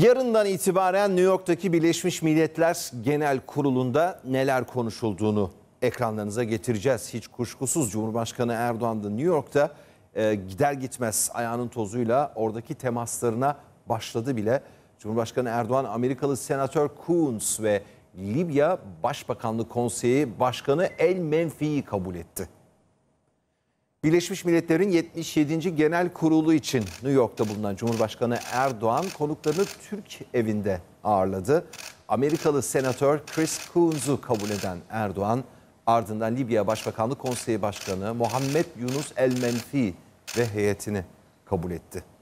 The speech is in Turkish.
Yarından itibaren New York'taki Birleşmiş Milletler Genel Kurulu'nda neler konuşulduğunu ekranlarınıza getireceğiz. Hiç kuşkusuz Cumhurbaşkanı Erdoğan da New York'ta e, gider gitmez ayağının tozuyla oradaki temaslarına başladı bile. Cumhurbaşkanı Erdoğan Amerikalı Senatör Coons ve Libya Başbakanlık Konseyi Başkanı El Menfi'yi kabul etti. Birleşmiş Milletler'in 77. Genel Kurulu için New York'ta bulunan Cumhurbaşkanı Erdoğan konuklarını Türk evinde ağırladı. Amerikalı senatör Chris Coons'u kabul eden Erdoğan ardından Libya Başbakanlık Konseyi Başkanı Muhammed Yunus El Menfi ve heyetini kabul etti.